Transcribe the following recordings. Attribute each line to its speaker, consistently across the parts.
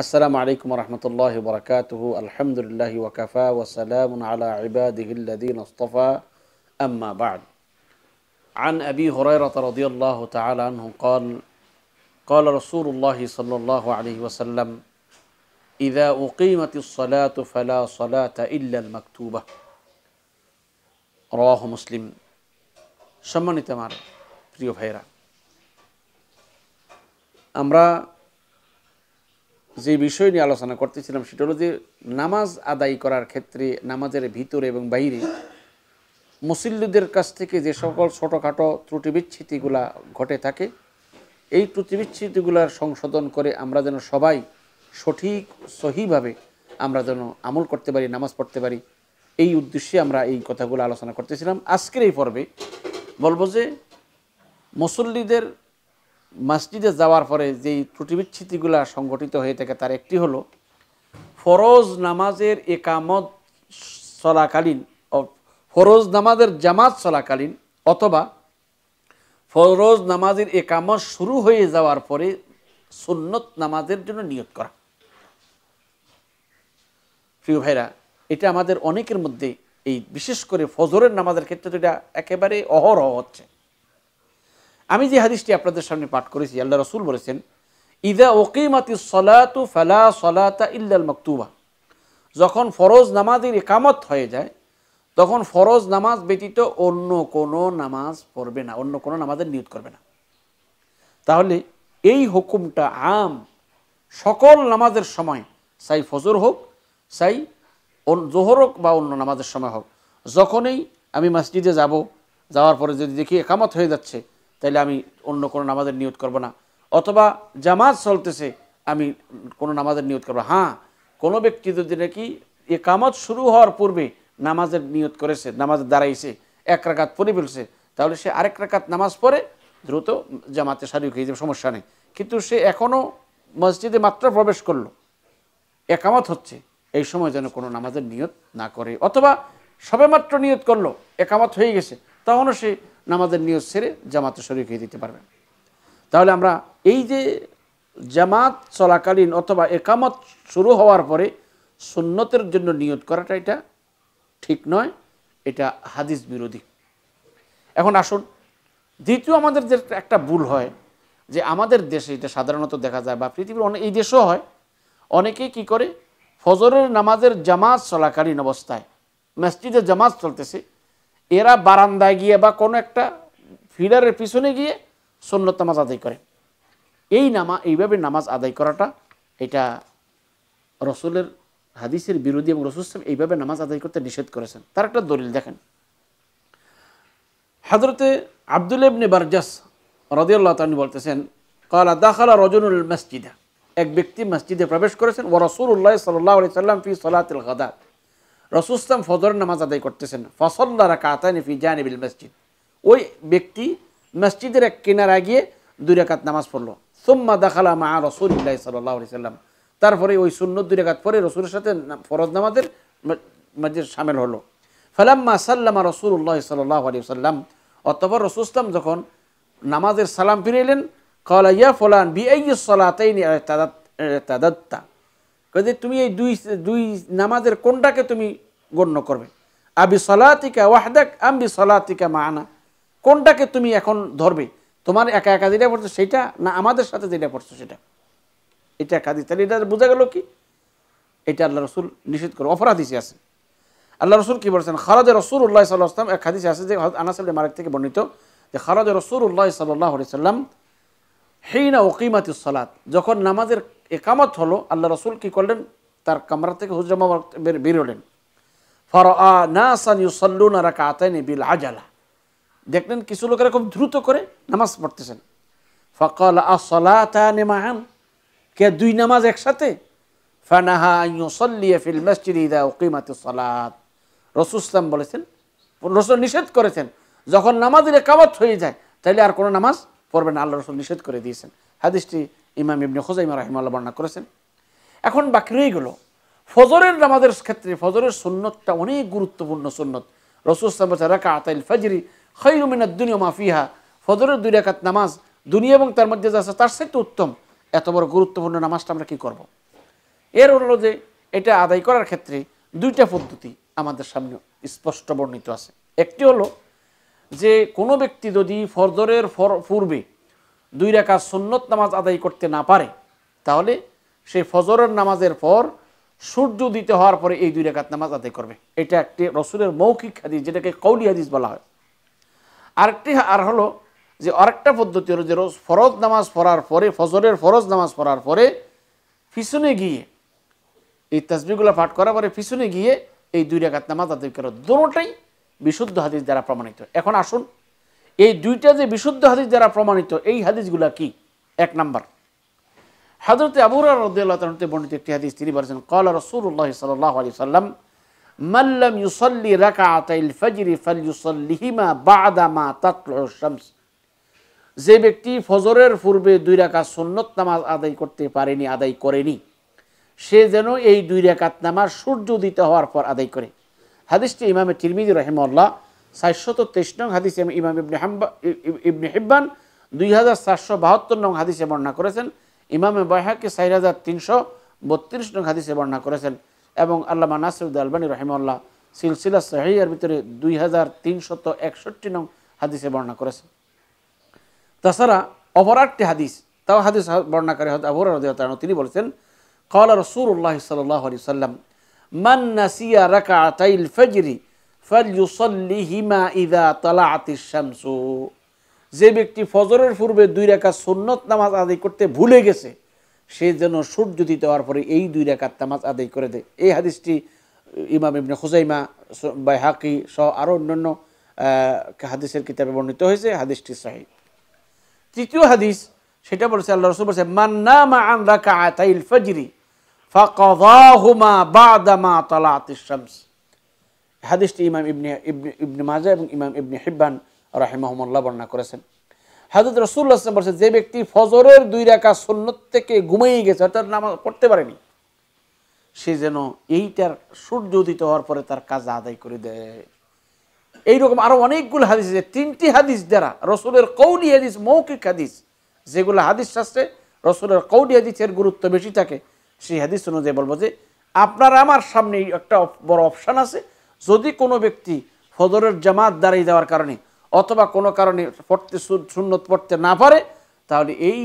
Speaker 1: السلام عليكم ورحمة الله وبركاته الحمد لله وكفى وسلام على عباده الذين اصطفى أما بعد عن أبي هريرة رضي الله تعالى عنه قال قال رسول الله صلى الله عليه وسلم إذا أقيمت الصلاة فلا صلاة إلا المكتوبة رواه مسلم সম্মানিত تمار প্রিয় أمرأ যে বিষয় নিয়ে আলোচনা করতেছিলাম সেটা হলো যে নামাজ আদায় করার ক্ষেত্রে নামাজের ভিতরে এবং বাইরে মুসল্লিদের কাছ থেকে যে সকল ছোটোখাটো ত্রুটি বিচ্ছিতিগুলা ঘটে থাকে এই ত্রুটি বিচ্ছিতিগুলার সংশোধন করে আমরা যেন সবাই সঠিক সহিভাবে আমরা যেন আমল করতে পারি নামাজ পড়তে পারি এই উদ্দেশ্যে আমরা এই কথাগুলো আলোচনা করতেছিলাম আজকের এই পর্বে বলবো যে মুসল্লিদের মসজিদে যাওয়ার পরে যেই ত্রুটিবিচ্ছিতিগুলো সংগঠিত হয়ে থাকে তার একটি হলো ফরজ নামাজের একামত চলাকালীন ফরজ নামাজের জামাত চলাকালীন অথবা ফরজ নামাজের একামত শুরু হয়ে যাওয়ার পরে সুন্নত নামাজের জন্য নিয়োগ করা প্রিয় ভাইরা এটা আমাদের অনেকের মধ্যে এই বিশেষ করে ফজরের নামাজের ক্ষেত্রে এটা একেবারে অহরহ হচ্ছে আমি যে হাদিসটি আপনাদের সামনে পাঠ করেছি আল্লাহ রসুল বলেছেন ইদা ওকিমাতি সলাতু ফালা সলাতা ইল্লাল মকতুবা যখন ফরজ নামাজের একামত হয়ে যায় তখন ফরজ নামাজ ব্যতীত অন্য কোনো নামাজ পড়বে না অন্য কোনো নামাজের নিয়োগ করবে না তাহলে এই হুকুমটা আম সকল নামাজের সময় সাই ফজর হোক সাই জোহর হোক বা অন্য নামাজের সময় হোক যখনই আমি মসজিদে যাব যাওয়ার পরে যদি দেখি একামত হয়ে যাচ্ছে তাইলে আমি অন্য কোনো নামাজের নিয়ত করব না অথবা জামাত চলতেছে আমি কোনো নামাজের নিয়ত করবো হ্যাঁ কোনো ব্যক্তি যদি নাকি একামত শুরু হওয়ার পূর্বে নামাজের নিয়ত করেছে নামাজের দাঁড়াইছে এক রাকাত পরে ফেলছে তাহলে সে আরেক রাকাত নামাজ পড়ে দ্রুত জামাতে শারীরিক হয়ে যাবে সমস্যা নেই কিন্তু সে এখনও মসজিদে মাত্র প্রবেশ করলো একামত হচ্ছে এই সময় যেন কোনো নামাজের নিয়ত না করে অথবা সবে মাত্র নিয়ত করলো একামত হয়ে গেছে তখনও সে নামাজের নিয়োগ সেরে জামাতে শরীর হয়ে দিতে পারবেন তাহলে আমরা এই যে জামাত চলাকালীন অথবা একামত শুরু হওয়ার পরে সুন্নতের জন্য নিয়োগ করাটা এটা ঠিক নয় এটা হাদিস বিরোধী এখন আসুন দ্বিতীয় আমাদের যে একটা ভুল হয় যে আমাদের দেশে এটা সাধারণত দেখা যায় বা পৃথিবীর অনেক এই দেশও হয় অনেকে কি করে ফজরের নামাজের জামাত চলাকালীন অবস্থায় মসজিদে জামাত চলতেছে এরা বারান্দায় গিয়ে বা কোনো একটা ফিডারের পিছনে গিয়ে সন্ন্যত নামাজ আদায় করে এই নামা এইভাবে নামাজ আদায় করাটা এটা রসুলের হাদিসের বিরোধী এবং রসুল রসুলাম এইভাবে নামাজ আদায় করতে নিষেধ করেছেন তার একটা দলিল দেখেন হাজরতে আবদুল ইবনে বারজাস রদিউল্লাহ তানি বলতেছেন কালা দাখালা রজনুল মসজিদা এক ব্যক্তি মসজিদে প্রবেশ করেছেন ও রসুল্লাহ সাল্লাহ আলি সাল্লাম ফি সলাতিল গাদাত রসুস্তাম ফজর নামাজ আদায় করতেছেন ফসল্লারা কাতানি ফি জানিবিল মসজিদ ওই ব্যক্তি মসজিদের এক কিনারা গিয়ে দুই রাকাত নামাজ পড়লো সোম্মা দাখালা মা রসুল্লাহ সাল্লাহ সাল্লাম তারপরে ওই শূন্য দুই রাকাত পরে রসুলের সাথে ফরজ নামাজের মধ্যে সামিল হলো ফালাম্মা সাল্লামা রসুল্লাহ সাল্লাহ আলী সাল্লাম অতপর রসুস্তাম যখন নামাজের সালাম ফিরে এলেন কলা ইয়া ফলান বি এই সলাতেই তাদাত্তা কাজে তুমি এই দুই দুই নামাজের কোনটাকে তুমি গণ্য করবে আবি সলাতিকা ওয়াহদাক আমি সলাতিকা মানা কোনটাকে তুমি এখন ধরবে তোমার একা একা যেটা পড়ছো সেটা না আমাদের সাথে যেটা পড়ছো সেটা এটা কাজী তাহলে এটা বোঝা গেল কি এটা আল্লাহ রসুল নিষেধ করে অপরাধ হিসেবে আছে আল্লাহ রসুল কি বলছেন খারাজ রসুল উল্লাহ সাল্লাহাম এক হাদিসে আছে যে আনাসাল্লাহ মারাক থেকে বর্ণিত যে খারাজ রসুল উল্লাহ সাল্লাহ সাল্লাম হেইনা ওকিমাতি সলাত যখন নামাজের একামত হলো আল্লাহ রসুল কি করলেন তার কামরা থেকে হুজরামা বেরোলেন ফর আ না সান ইউসল্লুন রাকা আতাইনি বিল আজালা দেখলেন কিছু লোকেরা খুব দ্রুত করে নামাজ পড়তেছেন ফকল আসলাতানে মাহান কে দুই নামাজ একসাথে ফানাহা ইউসল্লিয়া ফিল মসজিদ ইদা ওকিমাতে সালাত রসুসলাম বলেছেন রসুল নিষেধ করেছেন যখন নামাজের একামত হয়ে যায় তাহলে আর কোনো নামাজ পড়বে না আল্লাহ রসুল নিষেধ করে দিয়েছেন হাদিসটি ইমাম ইবনে হোজাইমা রাহিমাল্লাহ বর্ণনা করেছেন এখন বাকি রয়ে গেল ফজরের নামাজের ক্ষেত্রে ফজরের সুন্নতটা অনেক গুরুত্বপূর্ণ সুন্নত রসুলাম রাকা আতাইল ফজরি খৈরুমিনাদ দুনিয়া মাফিহা ফজরের দুই রেখাত নামাজ দুনিয়া এবং তার মধ্যে যা আছে তার সাথে উত্তম এত বড় গুরুত্বপূর্ণ নামাজটা আমরা কি করব। এর হল যে এটা আদায় করার ক্ষেত্রে দুইটা পদ্ধতি আমাদের সামনে স্পষ্ট বর্ণিত আছে একটি হলো যে কোনো ব্যক্তি যদি ফজরের পূর্বে দুই রেখা সুন্নত নামাজ আদায় করতে না পারে তাহলে সে ফজরের নামাজের পর সূর্য দিতে হওয়ার পরে এই দুই রেখাত নামাজ আদায় করবে এটা একটি রসুলের মৌখিক হাদিস যেটাকে কৌলি হাদিস বলা হয় আরেকটি আর হলো যে আরেকটা পদ্ধতি হলো যে রোজ ফরজ নামাজ পড়ার পরে ফজরের ফরজ নামাজ পড়ার পরে পিছনে গিয়ে এই তসবিগুলো পাঠ করার পরে পিছনে গিয়ে এই দুই রেখাত নামাজ আদায় করো দুটাই বিশুদ্ধ হাদিস দ্বারা প্রমাণিত এখন আসুন এই দুইটা যে বিশুদ্ধ হাদিস যারা প্রমাণিত এই হাদিসগুলা কি এক নাম্বার হাজরতে আবুর রদুল্লাহ বর্ণিত একটি হাদিস তিনি বলেছেন কল রসুল্লাহ সাল্লাম মাল্লাম ইউসল্লি রাকা আতাইল ফজরি ফাল ইউসল্লিহিমা বাদামা তাতল শামস যে ব্যক্তি ফজরের পূর্বে দুই রাকাত সুন্নত নামাজ আদায় করতে পারেনি আদায় করেনি সে যেন এই দুই রাকাত নামাজ সূর্য উদিত হওয়ার পর আদায় করে হাদিসটি ইমামে তিরমিজি রহেমল্লাহ চারশত তেইশ নং হাদিসে ইমাম ইবনে হাম্বা ইবনে হিব্বান দুই হাজার চারশো বাহাত্তর নং হাদিসে বর্ণনা করেছেন ইমামে বহাকে চার হাজার তিনশো বত্রিশ নং হাদিসে বর্ণনা করেছেন এবং আল্লামা নাসিরুদ্দ আলবানী রহিমুল্লাহ সিলসিলা সাহিয়ার ভিতরে দুই হাজার তিনশত একষট্টি নং হাদিসে বর্ণনা করেছেন তাছাড়া অপর হাদিস তাও হাদিস বর্ণাকারী আবুর রদিয়াতারণ তিনি বলেছেন কলা রসুল্লাহ সাল্লাহ আলি সাল্লাম মান নাসিয়া রাকা আতাইল ফজরি ফালিহিমা ইদা আতিস যে ব্যক্তি ফজরের পূর্বে দুই রেখা সুন্নত নামাজ আদায় করতে ভুলে গেছে সে যেন সূর্য দিতে হওয়ার পরে এই দুই রেখার নামাজ আদায় করে দেয় এই হাদিসটি ইমাম ইবনে খুজাইমা বাই হাকি সহ আরও অন্যান্য হাদিসের কিতাবে বর্ণিত হয়েছে হাদিসটি সাহি তৃতীয় হাদিস সেটা বলছে আল্লাহ রসুল বলছে মান্নামা আন রাকা আতাইল ফজরি ফাকদাহুমা বাদামা তালাতিস শামস হাদিসটি ইমাম ইবনে ইবনে ইবনে মাজা এবং ইমাম ইবনে হিব্বান রাহিমাহমুল্লাহ বর্ণনা করেছেন হাজরত রসুল্লাহ আসলাম বলছেন যে ব্যক্তি ফজরের দুই রাখা সন্ন্যত থেকে ঘুমিয়ে গেছে অর্থাৎ নামাজ পড়তে পারেনি সে যেন এইটার সূর্য উদিত হওয়ার পরে তার কাজ আদায় করে দেয় এইরকম আরও অনেকগুলো হাদিস আছে তিনটি হাদিস দ্বারা রসুলের কৌলি হাদিস মৌখিক হাদিস যেগুলো হাদিস শাস্ত্রে রসুলের কৌলি হাদিসের গুরুত্ব বেশি থাকে সেই হাদিস অনুযায়ী বলবো যে আপনার আমার সামনে একটা বড় অপশান আছে যদি কোনো ব্যক্তি ফজরের জামাত দাঁড়িয়ে যাওয়ার কারণে অথবা কোনো কারণে পড়তে সুন্নত পড়তে না পারে তাহলে এই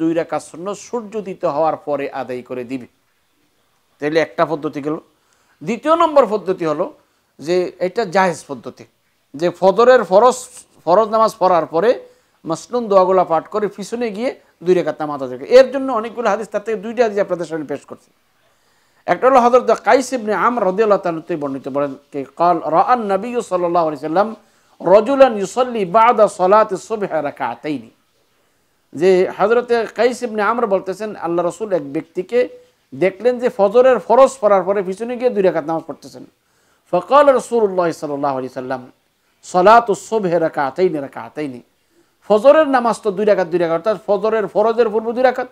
Speaker 1: দুই রেখা শূন্য সূর্যোদিত হওয়ার পরে আদায় করে দিবে তাহলে একটা পদ্ধতি গেল দ্বিতীয় নম্বর পদ্ধতি হলো যে এটা জাহেজ পদ্ধতি যে ফদরের ফরজ ফরজ নামাজ পড়ার পরে মসলুন দোয়াগুলা পাঠ করে পিছনে গিয়ে দুই রেখা তামাজ এর জন্য অনেকগুলো হাদিস তার থেকে দুইটা হাদিস আপনাদের সামনে পেশ করছে একটা হলো হজরত কাইসিবনে আম আমর তালুতে বর্ণিত বলেন কে কল রান নবী সাল্লাহ আলি সাল্লাম রজুলান ইউসল্লি বাদা সলাত সুবহ রাকাতাইনি যে হজরতে কাইসিবনে আমর বলতেছেন আল্লাহ রসুল এক ব্যক্তিকে দেখলেন যে ফজরের ফরজ পড়ার পরে পিছনে গিয়ে দুই রেখাত নামাজ পড়তেছেন ফকল রসুল্লাহ সাল্লাহ আলি সাল্লাম সলাত সুবহ রাকাতাইনি নি ফজরের নামাজ তো দুই রেখাত দুই রাকাত অর্থাৎ ফজরের ফরজের পূর্ব দুই রেখাত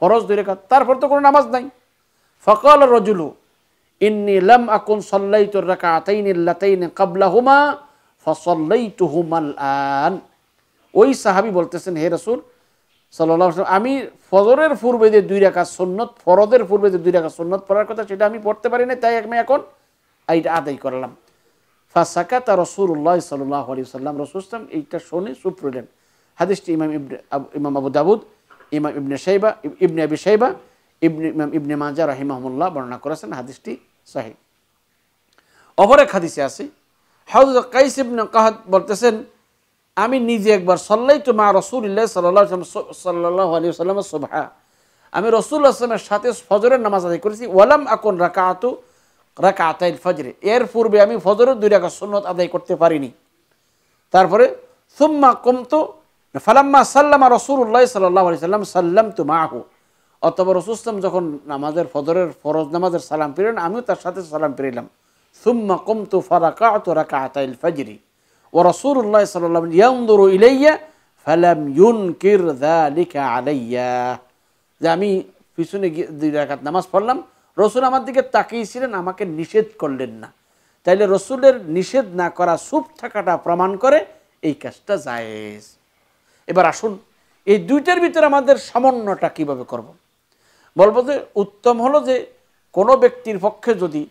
Speaker 1: ফরজ দুই রেখাত তারপর তো কোনো নামাজ নাই ফকল রজুলু ইন্নি لم আকুন সল্লাই الركعتين اللتين قبلهما فصليتهما হুমা ফসল্লাই ওই সাহাবি বলতেছেন হে রসুল সাল্লাম আমি ফজরের পূর্বে যে দুই রাখা সন্ন্যত ফরদের পূর্বে যে দুই রাখা সন্ন্যত পড়ার কথা সেটা আমি পড়তে পারি না তাই আমি এখন এইটা আদায় করলাম ফাঁসাকা তা রসুল্লাহ সাল্লাহ আলী সাল্লাম রসুলাম এইটা শুনে চুপ রইলেন হাদিসটি ইমাম ইবনে ইমাম আবু দাবুদ ইমাম ইবনে সাইবা ইবনে আবি সাইবা ইবনে ইবনে মাজা রাহিমহমুল্লাহ বর্ণনা করেছেন হাদিসটি সাহি অপর এক হাদিসে আসি হাউজ কাইস ইবনে কাহাদ বলতেছেন আমি নিজে একবার সল্লাই তো মা রসুল্লাহ সাল্লাহ সাল্লাহ আলী সাল্লামের শোভা আমি রসুল আসলামের সাথে ফজরের নামাজ আদায় করেছি ওয়ালাম আকন রাকা আতু রাকা আতাইল ফজরে এর পূর্বে আমি ফজরের দুই রাখা সন্ন্যত আদায় করতে পারিনি তারপরে সুম্মা কমতো ফালাম্মা সাল্লামা রসুল্লাহ সাল্লাহ আলি সাল্লাম সাল্লাম মা মাহু অথবা রসুস্তম যখন নামাজের ফদরের ফরজ নামাজের সালাম ফিরেন আমিও তার সাথে সালাম ফিরিলাম সুম্মা তু ফারাকা তোরাকা আতাইল ফাজিরি ও রসুল্লাহ সাল্লাম ইয়ামদুরু ইলাইয়া ফালাম ইউন কির দা লিখা আলাইয়া যে আমি পিছনে গিয়ে দুই রাখাত নামাজ পড়লাম রসুল আমার দিকে তাকিয়েছিলেন আমাকে নিষেধ করলেন না তাইলে রসুলের নিষেধ না করা সুপ থাকাটা প্রমাণ করে এই কাজটা জায়েজ এবার আসুন এই দুইটার ভিতরে আমাদের সামান্যটা কিভাবে করবো বলবো যে উত্তম হলো যে কোনো ব্যক্তির পক্ষে যদি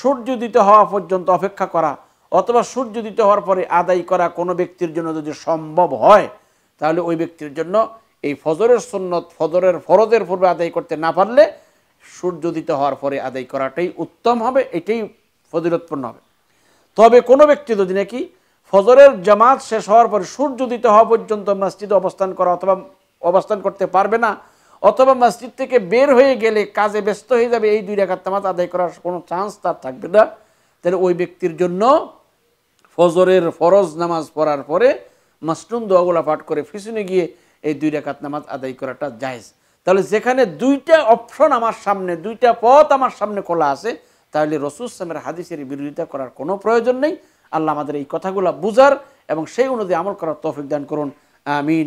Speaker 1: সূর্যোদিত হওয়া পর্যন্ত অপেক্ষা করা অথবা সূর্যোদিত হওয়ার পরে আদায় করা কোনো ব্যক্তির জন্য যদি সম্ভব হয় তাহলে ওই ব্যক্তির জন্য এই ফজরের সন্ন্যত ফজরের ফরজের পূর্বে আদায় করতে না পারলে সূর্যোদিত হওয়ার পরে আদায় করাটাই উত্তম হবে এটাই ফজিলতপূর্ণ হবে তবে কোনো ব্যক্তি যদি নাকি ফজরের জামাত শেষ হওয়ার পরে সূর্যোদিত হওয়া পর্যন্ত মসজিদে অবস্থান করা অথবা অবস্থান করতে পারবে না অথবা মসজিদ থেকে বের হয়ে গেলে কাজে ব্যস্ত হয়ে যাবে এই দুই রেখার তামাজ আদায় করার কোনো চান্স তার থাকবে না তাহলে ওই ব্যক্তির জন্য ফজরের ফরজ নামাজ পড়ার পরে মাসরুম দোয়াগুলা পাঠ করে পিছনে গিয়ে এই দুই রেখাত নামাজ আদায় করাটা জায়জ তাহলে যেখানে দুইটা অপশন আমার সামনে দুইটা পথ আমার সামনে খোলা আছে তাহলে রসুলামের হাদিসের বিরোধিতা করার কোনো প্রয়োজন নেই আল্লাহ আমাদের এই কথাগুলো বুঝার এবং সেই অনুযায়ী আমল করার তফিক দান করুন আমিন